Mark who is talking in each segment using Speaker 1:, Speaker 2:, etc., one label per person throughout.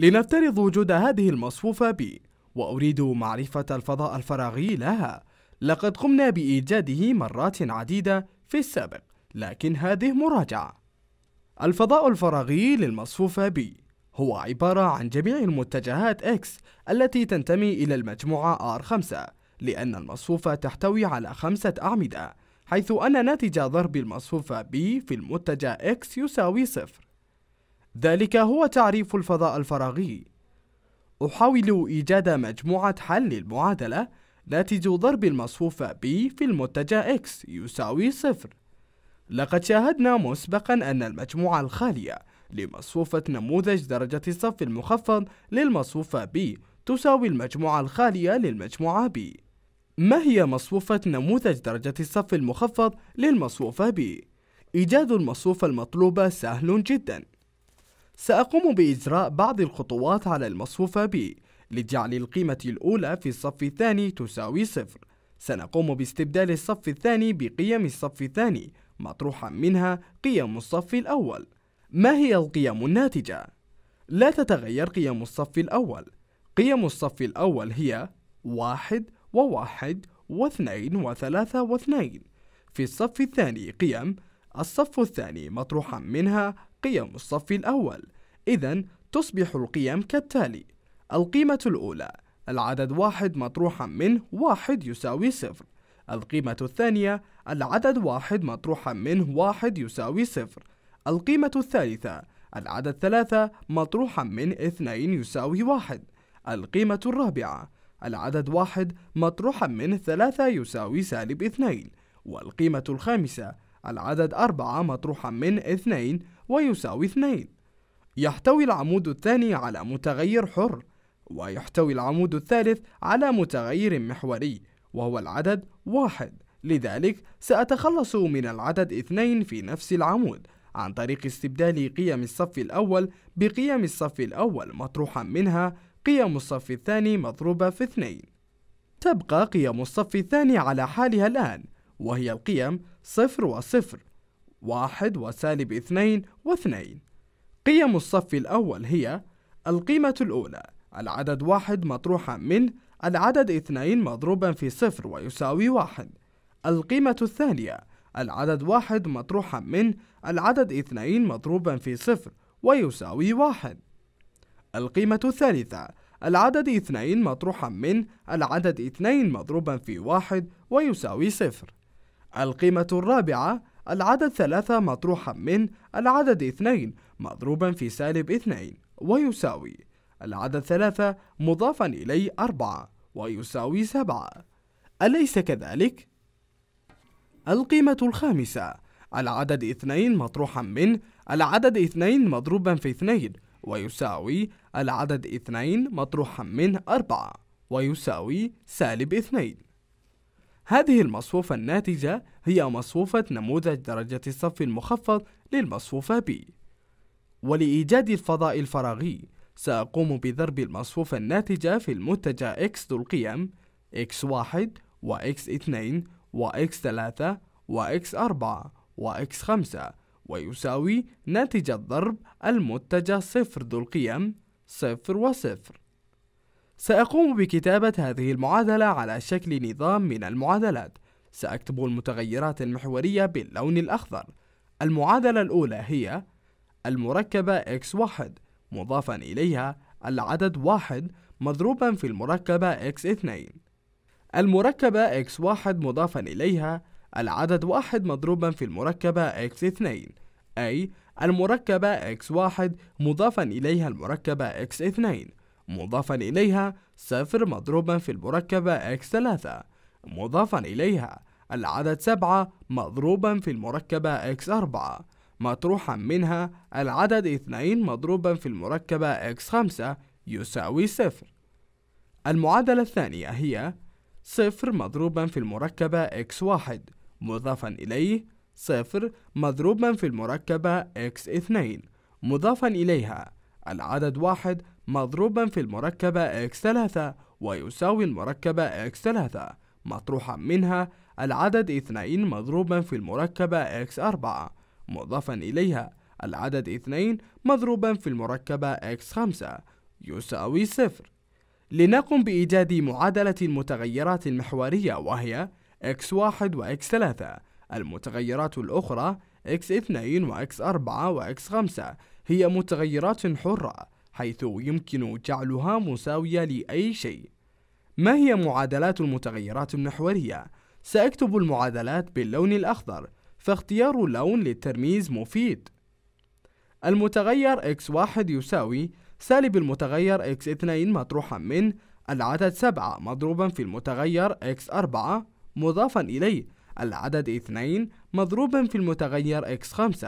Speaker 1: لنفترض وجود هذه المصفوفة B وأريد معرفة الفضاء الفراغي لها لقد قمنا بإيجاده مرات عديدة في السابق لكن هذه مراجعة الفضاء الفراغي للمصفوفة B هو عبارة عن جميع المتجهات X التي تنتمي إلى المجموعة R5 لأن المصفوفة تحتوي على خمسة أعمدة حيث أن ناتج ضرب المصفوفة B في المتجه X يساوي صفر ذلك هو تعريف الفضاء الفراغي أحاول إيجاد مجموعة حل للمعادلة ناتج ضرب المصفوفة B في المتجه X يساوي صفر لقد شاهدنا مسبقا أن المجموعة الخالية لمصفوفة نموذج درجة الصف المخفض للمصفوفة B تساوي المجموعة الخالية للمجموعة B ما هي مصفوفة نموذج درجة الصف المخفض للمصفوفة B؟ إيجاد المصفوفة المطلوبة سهل جداً سأقوم بإجراء بعض الخطوات على المصفوفة B لجعل القيمة الأولى في الصف الثاني تساوي صفر سنقوم باستبدال الصف الثاني بقيم الصف الثاني مطروحا منها قيم الصف الأول ما هي القيم الناتجة؟ لا تتغير قيم الصف الأول قيم الصف الأول هي واحد وواحد واثنين وثلاثة واثنين في الصف الثاني قيم الصف الثاني مطروحا منها قيم الصف الأول إذا تصبح القيم كالتالي القيمة الأولى العدد واحد مطروحا منه واحد يساوي صفر القيمة الثانية العدد واحد مطروحا منه واحد يساوي صفر القيمة الثالثة العدد ثلاثة مطروحا من اثنين يساوي واحد القيمة الرابعة العدد واحد مطروحا من ثلاثة يساوي سالب اثنين والقيمة الخامسة العدد أربعة مطروحا من اثنين ويساوي اثنين يحتوي العمود الثاني على متغير حر ويحتوي العمود الثالث على متغير محوري وهو العدد واحد لذلك سأتخلص من العدد اثنين في نفس العمود عن طريق استبدال قيم الصف الأول بقيم الصف الأول مطروحا منها قيم الصف الثاني مضروبة في اثنين تبقى قيم الصف الثاني على حالها الآن وهي القيم صفر وصفر واحد وسالب اثنين واثنين قيم الصف الأول هي القيمة الأولى العدد واحد مطروحا من العدد اثنين مضروبا في صفر ويساوي واحد القيمة الثانية العدد واحد مطروحا من العدد اثنين مضروبا في صفر ويساوي واحد القيمة الثالثة العدد اثنين مطروحا من العدد اثنين مضروبا في واحد ويساوي صفر القيمة الرابعة العدد ثلاثة مطروحا من العدد اثنين مضروبا في سالب اثنين ويساوي العدد ثلاثة مضافا إليه أربعة ويساوي سبعة أليس كذلك؟ القيمة الخامسة العدد اثنين مطروحا من العدد اثنين مضروبا في اثنين ويساوي العدد اثنين مطروحا من أربعة ويساوي سالب اثنين هذه المصفوفة الناتجة هي مصفوفة نموذج درجة الصف المخفض للمصفوفة B ولإيجاد الفضاء الفراغي سأقوم بضرب المصفوفة الناتجة في المتجه x ذو القيم x1 و x2 و x3 و x4 و x5 ويساوي ناتج الضرب المتجه صفر ذو القيم صفر وصفر سأقوم بكتابة هذه المعادلة على شكل نظام من المعادلات سأكتب المتغيرات المحورية باللون الأخضر المعادلة الأولى هي المركبة x1 مضافا إليها العدد 1 مضروبا في المركبة x2 المركبة x1 مضافا إليها العدد 1 مضروبا في المركبة x2 أي المركبة x1 مضافا إليها المركبة x2 مضافا إليها صفر مضروبا في المركبة x3 مضافا إليها العدد سبعة مضروبا في المركبة x4 مطروحا منها العدد اثنين مضروبا في المركبة x5 يساوي صفر المعادلة الثانية هي صفر مضروبا في المركبة x1 مضافا إليه صفر مضروبا في المركبة x2 مضافا إليها العدد واحد مضروبا في المركبة x3 ويساوي المركبة x3 مطروحا منها العدد 2 مضروبا في المركبة x4 مضافا إليها العدد 2 مضروبا في المركبة x5 يساوي 0 لنقم بإيجاد معادلة المتغيرات المحورية وهي x1 و x3 المتغيرات الأخرى x2 و x4 و x5 هي متغيرات حرة حيث يمكن جعلها مساوية لأي شيء ما هي معادلات المتغيرات المحورية؟ سأكتب المعادلات باللون الأخضر فاختيار اللون للترميز مفيد المتغير x1 يساوي سالب المتغير x2 مطروحا من العدد 7 مضروبا في المتغير x4 مضافا إليه العدد 2 مضروبا في المتغير x5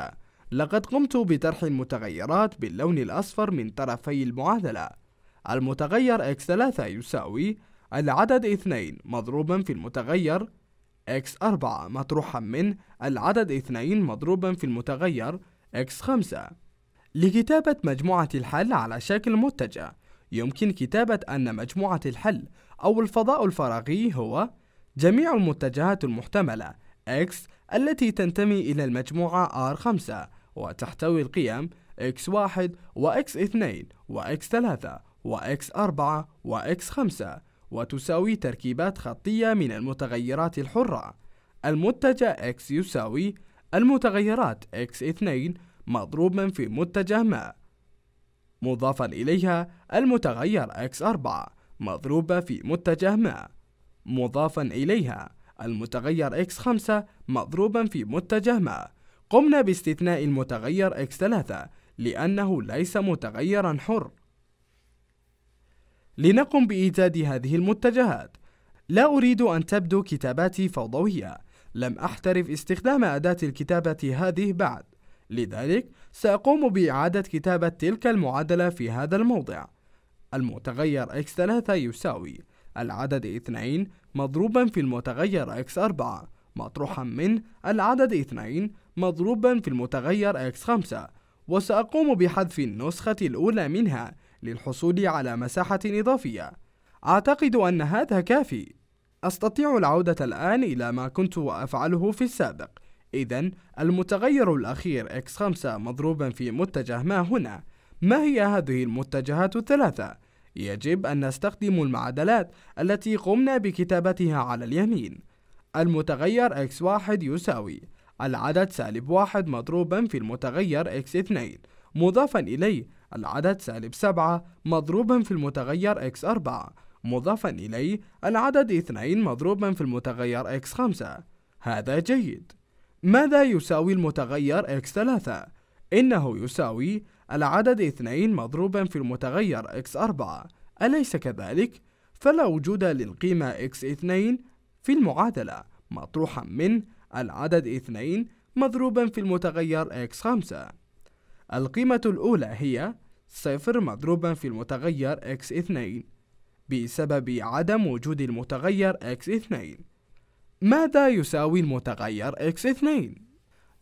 Speaker 1: لقد قمت بطرح المتغيرات باللون الأصفر من طرفي المعادلة المتغير x3 يساوي العدد 2 مضروبا في المتغير x4 مطروحا من العدد 2 مضروبا في المتغير x5 لكتابة مجموعة الحل على شكل متجه يمكن كتابة أن مجموعة الحل أو الفضاء الفراغي هو جميع المتجهات المحتملة x التي تنتمي إلى المجموعة R5 وتحتوي القيم x1 وx2 وx3 وx4 وx5 وتساوي تركيبات خطية من المتغيرات الحرة المتجه x يساوي المتغيرات x2 مضروبا في متجه ما مضافا إليها المتغير x4 مضروبة في متجه ما مضافا إليها المتغير x5 مضروبا في متجه ما قمنا باستثناء المتغير x3 لأنه ليس متغيرا حر لنقم بإيجاد هذه المتجهات لا أريد أن تبدو كتاباتي فوضوية لم أحترف استخدام أداة الكتابة هذه بعد لذلك سأقوم بإعادة كتابة تلك المعادلة في هذا الموضع المتغير x3 يساوي العدد 2 مضروبا في المتغير x4 مطروحا من العدد 2 مضروبا في المتغير x5 وسأقوم بحذف النسخة الأولى منها للحصول على مساحة إضافية أعتقد أن هذا كافي أستطيع العودة الآن إلى ما كنت أفعله في السابق إذا المتغير الأخير x5 مضروبا في متجه ما هنا ما هي هذه المتجهات الثلاثة؟ يجب أن نستخدم المعادلات التي قمنا بكتابتها على اليمين المتغير x1 يساوي العدد سالب واحد مضروبا في المتغير x2 مضافا إليه العدد سالب سبعة مضروبا في المتغير x4 مضافا إليه العدد اثنين مضروبا في المتغير x5 هذا جيد ماذا يساوي المتغير x3؟ إنه يساوي العدد اثنين مضروبا في المتغير x4 أليس كذلك؟ فلا وجود للقيمة x2 في المعادلة مطروحا من العدد 2 مضروبا في المتغير x 5 القيمة الأولى هي 0 مضروبا في المتغير x 2 بسبب عدم وجود المتغير x 2 ماذا يساوي المتغير x 2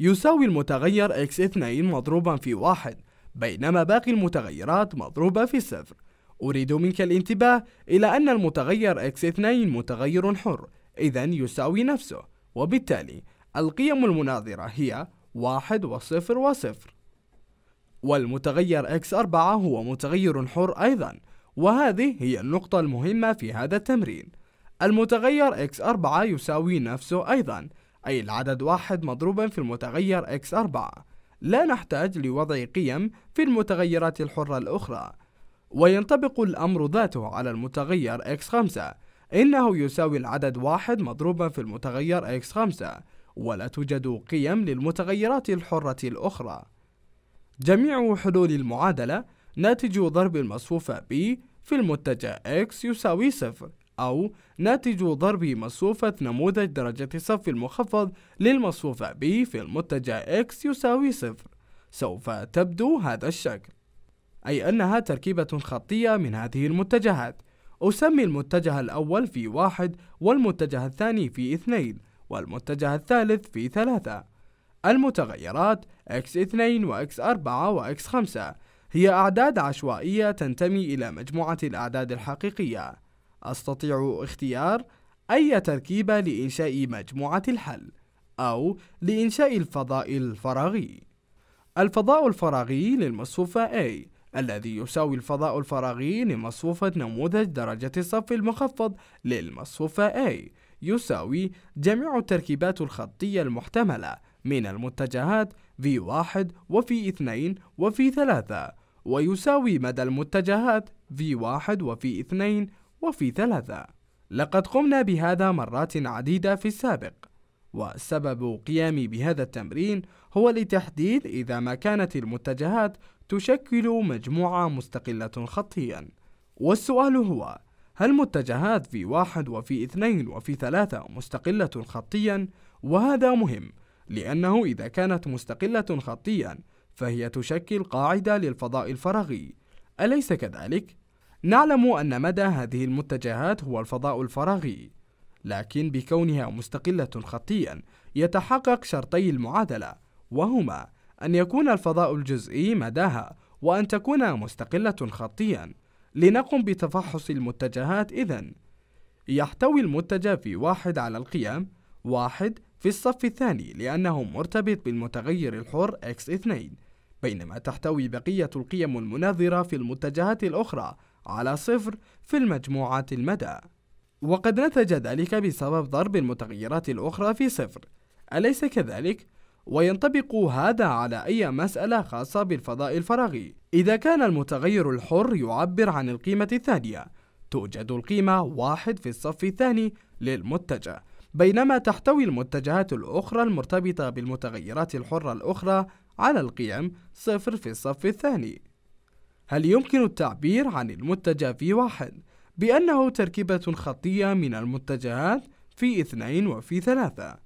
Speaker 1: يساوي المتغير x 2 مضروبا في واحد بينما باقي المتغيرات مضروبة في صفر أريد منك الانتباه إلى أن المتغير x 2 متغير حر إذا يساوي نفسه وبالتالي القيم المناظرة هي واحد وصفر وصفر والمتغير x4 هو متغير حر أيضا وهذه هي النقطة المهمة في هذا التمرين المتغير x4 يساوي نفسه أيضا أي العدد واحد مضروبا في المتغير x4 لا نحتاج لوضع قيم في المتغيرات الحرة الأخرى وينطبق الأمر ذاته على المتغير x5 إنه يساوي العدد واحد مضروبا في المتغير x 5 ولا توجد قيم للمتغيرات الحرة الأخرى جميع حلول المعادلة ناتج ضرب المصفوفة B في المتجه X يساوي صفر أو ناتج ضرب مصفوفة نموذج درجة صف المخفض للمصفوفة B في المتجه X يساوي صفر سوف تبدو هذا الشكل أي أنها تركيبة خطية من هذه المتجهات أسمي المتجه الأول في واحد والمتجه الثاني في اثنين والمتجه الثالث في ثلاثة المتغيرات x2 وx4 وx5 هي أعداد عشوائية تنتمي إلى مجموعة الأعداد الحقيقية أستطيع اختيار أي تركيبة لإنشاء مجموعة الحل أو لإنشاء الفضاء الفراغي الفضاء الفراغي للمصفوفة A الذي يساوي الفضاء الفراغي لمصفوفة نموذج درجة الصف المخفض للمصفوفة A يساوي جميع التركيبات الخطية المحتملة من المتجهات في واحد وفي اثنين وفي ثلاثة ويساوي مدى المتجهات في واحد وفي اثنين وفي ثلاثة لقد قمنا بهذا مرات عديدة في السابق وسبب قيامي بهذا التمرين هو لتحديد إذا ما كانت المتجهات تشكل مجموعة مستقلة خطيا والسؤال هو هل متجهات في واحد وفي اثنين وفي ثلاثة مستقلة خطيا؟ وهذا مهم لأنه إذا كانت مستقلة خطيا فهي تشكل قاعدة للفضاء الفراغي أليس كذلك؟ نعلم أن مدى هذه المتجهات هو الفضاء الفراغي لكن بكونها مستقلة خطيا يتحقق شرطي المعادلة وهما أن يكون الفضاء الجزئي مداها وأن تكون مستقلة خطيا لنقم بتفحص المتجهات إذن يحتوي المتجه في واحد على القيام واحد في الصف الثاني لأنه مرتبط بالمتغير الحر x2 بينما تحتوي بقية القيم المناظرة في المتجهات الأخرى على صفر في المجموعات المدى وقد نتج ذلك بسبب ضرب المتغيرات الأخرى في صفر أليس كذلك؟ وينطبق هذا على أي مسألة خاصة بالفضاء الفراغي إذا كان المتغير الحر يعبر عن القيمة الثانية توجد القيمة واحد في الصف الثاني للمتجه بينما تحتوي المتجهات الأخرى المرتبطة بالمتغيرات الحرة الأخرى على القيم صفر في الصف الثاني هل يمكن التعبير عن المتجه في واحد بأنه تركيبة خطية من المتجهات في اثنين وفي ثلاثة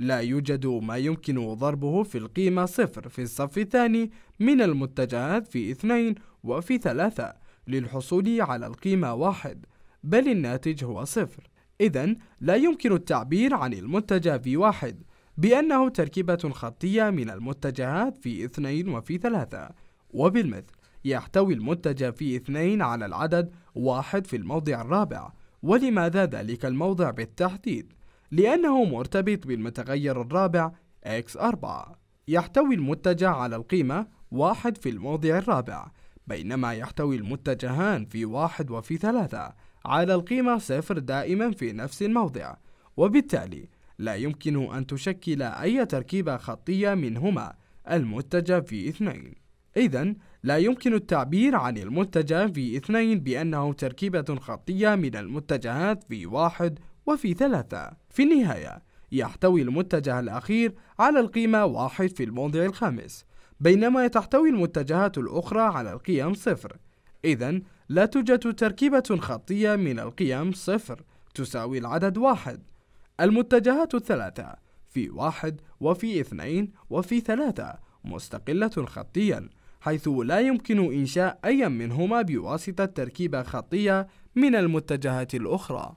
Speaker 1: لا يوجد ما يمكن ضربه في القيمة صفر في الصف الثاني من المتجهات في اثنين وفي ثلاثة للحصول على القيمة واحد بل الناتج هو صفر إذا لا يمكن التعبير عن المتجه في واحد بأنه تركيبة خطية من المتجهات في اثنين وفي ثلاثة وبالمثل يحتوي المتجه في اثنين على العدد واحد في الموضع الرابع ولماذا ذلك الموضع بالتحديد؟ لأنه مرتبط بالمتغير الرابع x4 يحتوي المتجه على القيمة واحد في الموضع الرابع بينما يحتوي المتجهان في واحد وفي ثلاثة على القيمة صفر دائما في نفس الموضع وبالتالي لا يمكن أن تشكل أي تركيبة خطية منهما المتجه في اثنين إذا لا يمكن التعبير عن المتجه في اثنين بأنه تركيبة خطية من المتجهات في واحد وفي ثلاثة في النهاية يحتوي المتجه الأخير على القيمة واحد في الموضع الخامس بينما تحتوي المتجهات الأخرى على القيم صفر إذا لا توجد تركيبة خطية من القيم صفر تساوي العدد واحد المتجهات الثلاثة في واحد وفي اثنين وفي ثلاثة مستقلة خطيا حيث لا يمكن إنشاء أي منهما بواسطة تركيبة خطية من المتجهات الأخرى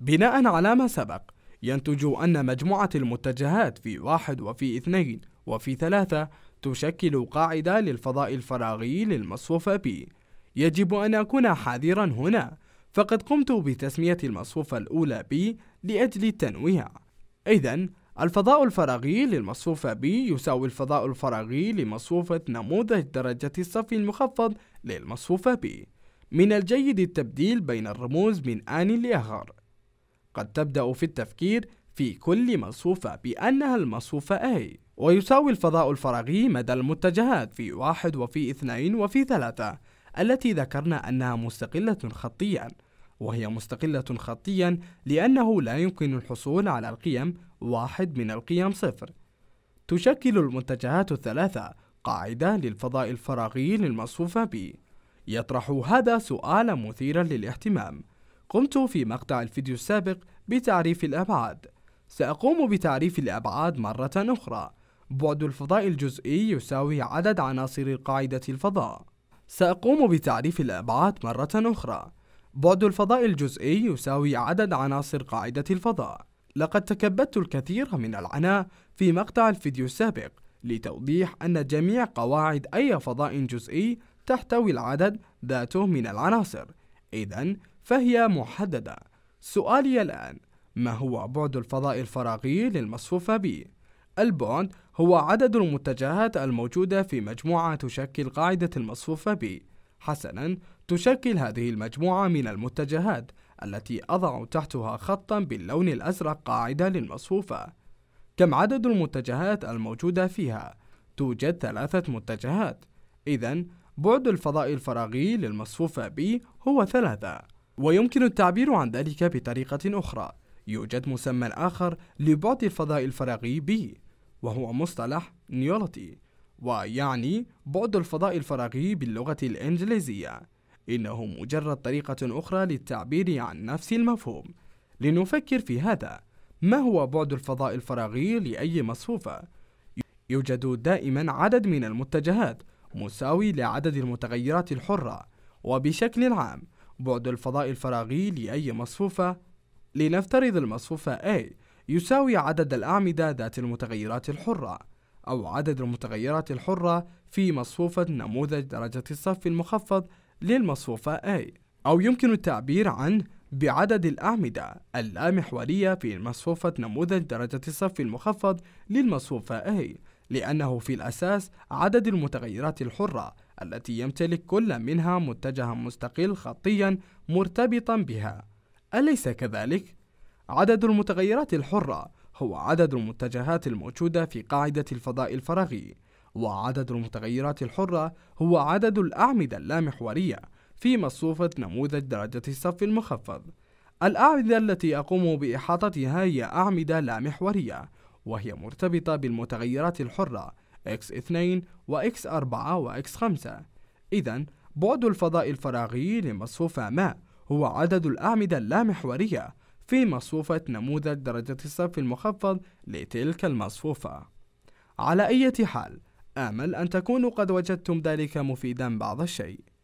Speaker 1: بناء على ما سبق ينتج أن مجموعة المتجهات في واحد وفي اثنين وفي ثلاثة تشكل قاعدة للفضاء الفراغي للمصفوفة B يجب أن أكون حذرا هنا فقد قمت بتسمية المصفوفة الأولى B لأجل التنويع إذا الفضاء الفراغي للمصفوفة B يساوي الفضاء الفراغي لمصفوفة نموذج درجة الصف المخفض للمصفوفة B من الجيد التبديل بين الرموز من آن لآخر قد تبدأ في التفكير في كل مصفوفة بأنها المصفوفة A ويساوي الفضاء الفراغي مدى المتجهات في واحد وفي اثنين وفي ثلاثة التي ذكرنا أنها مستقلة خطيا وهي مستقلة خطيا لأنه لا يمكن الحصول على القيم واحد من القيم صفر تشكل المتجهات الثلاثة قاعدة للفضاء الفراغي للمصفوفة B يطرح هذا سؤالا مثيرا للاهتمام قمت في مقطع الفيديو السابق بتعريف الأبعاد سأقوم بتعريف الأبعاد مرة أخرى بعد الفضاء الجزئي يساوي عدد عناصر قاعدة الفضاء سأقوم بتعريف الأبعاد مرة أخرى بعد الفضاء الجزئي يساوي عدد عناصر قاعدة الفضاء لقد تكبدت الكثير من العناء في مقطع الفيديو السابق لتوضيح أن جميع قواعد أي فضاء جزئي تحتوي العدد ذاته من العناصر إذا فهي محددة سؤالي الآن ما هو بعد الفضاء الفراغي للمصفوفة B؟ البعد هو عدد المتجهات الموجودة في مجموعة تشكل قاعدة المصفوفة B حسنا تشكل هذه المجموعة من المتجهات التي أضع تحتها خطا باللون الأزرق قاعدة للمصفوفة كم عدد المتجهات الموجودة فيها؟ توجد ثلاثة متجهات إذا بعد الفضاء الفراغي للمصفوفة B هو ثلاثة ويمكن التعبير عن ذلك بطريقة أخرى يوجد مسمى آخر لبعد الفضاء الفراغي B وهو مصطلح نيولتي ويعني بعد الفضاء الفراغي باللغة الإنجليزية إنه مجرد طريقة أخرى للتعبير عن نفس المفهوم لنفكر في هذا ما هو بعد الفضاء الفراغي لأي مصفوفة؟ يوجد دائما عدد من المتجهات مساوي لعدد المتغيرات الحرة وبشكل عام بعد الفضاء الفراغي لأي مصفوفة لنفترض المصفوفة A يساوي عدد الأعمدة ذات المتغيرات الحرة أو عدد المتغيرات الحرة في مصفوفة نموذج درجة الصف المخفض للمصفوفة A أو يمكن التعبير عن بعدد الأعمدة اللامحورية في مصفوفة نموذج درجة الصف المخفض للمصفوفة A لأنه في الأساس عدد المتغيرات الحرة التي يمتلك كل منها متجها مستقل خطيا مرتبطا بها أليس كذلك؟ عدد المتغيرات الحرة هو عدد المتجهات الموجودة في قاعدة الفضاء الفراغي وعدد المتغيرات الحرة هو عدد الأعمدة اللامحورية في مصفوفة نموذج درجة الصف المخفض الأعمدة التي أقوم بإحاطتها هي أعمدة لامحورية وهي مرتبطة بالمتغيرات الحرة x2 وx4 وx5 إذا بعد الفضاء الفراغي لمصفوفة ما هو عدد الأعمدة اللامحورية في مصفوفة نموذج درجة الصف المخفض لتلك المصفوفة على أي حال آمل أن تكونوا قد وجدتم ذلك مفيدا بعض الشيء